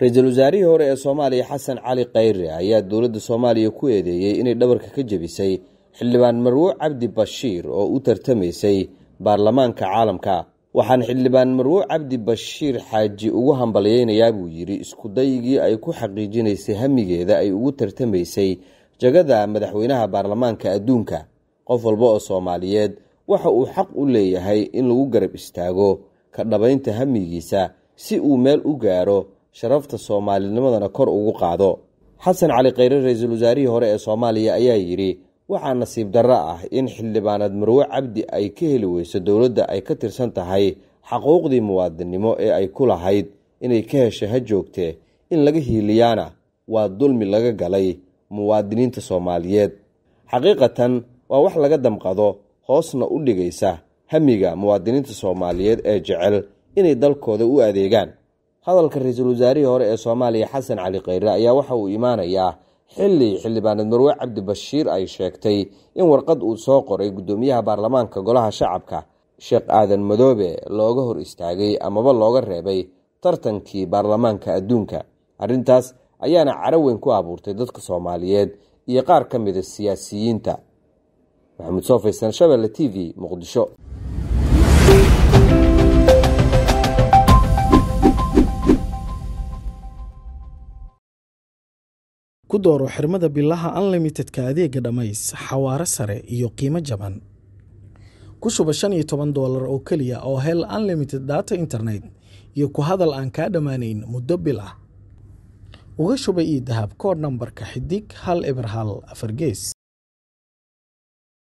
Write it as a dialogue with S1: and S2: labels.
S1: ra-iisul wasaarihii hore ee soomaaliya xasan cali kayre ayaa dowladda soomaaliya ku eedeeyey inay dhabarka ka jebisay xildhibaan marwo cabdi bashiir oo u tartamaysay baarlamaanka caalamka waxaan xildhibaan marwo cabdi bashiir xaaji ugu hambalyeynayaa buu yidhi iskudaygii ay ku xaqiijinaysay hamigeeda ay ugu tartamaysay jagada madaxweynaha baarlamaanka adduunka qof walba oo soomaaliyeed waxa uu xaq u leeyahay in lagu garab istaago ka dhabaynta hamigiisa si uu meel u gaaro sharafta soomaalinimadana kor ugu qaado xasan cali khayre ra-iisul wasaarihii hore ee soomaaliya ayaa yidhi waxaa nasiib darro ah in xildhibaanaad marwe cabdi ay ka heli weyso dowladda ay ka tirsan tahay xaquuqdii muwaadinnimo ee ay ku lahayd inay ka heshay ha joogtee in laga hiiliyaana waa dulmi laga galay muwaadiniinta soomaaliyeed xaqiiqatan waa wax laga damqado hoosna u dhigaysa hamiga muwaadiniinta soomaaliyeed ee jecel inay dalkooda u adeegaan hadalka ra-iisul wasaarihii hore ee soomaaliya xasan cali kheyre ayaa waxa uu imaanayaa xili xildhibaaneed marwe cabdibashiir ay sheegtay in warqad uu soo qoray guddoomiyaha baarlamaanka golaha shacabka sheekh aadan madoobe looga hor istaagay amaba looga reebay tartankii baarlamaanka adduunka arrintaas ayaana caro weyn ku abuurtay dadka soomaaliyeed iyo qaar ka mida ah siyaasiyiinta maxamuud soo faysan shabeelle t v muqdisho
S2: ku dooro xirmada bilaha unlimitedka adeega dhammays xawaare sare iyo qiimo jaban ku shuba shan iyo toban doolar oo keliya oo hel unlimited data internet iyo ku hadal aan kaa dhammaanayn muddo bil ah uga shuba ii dahab koodh nambarka xidig hal eber hal afar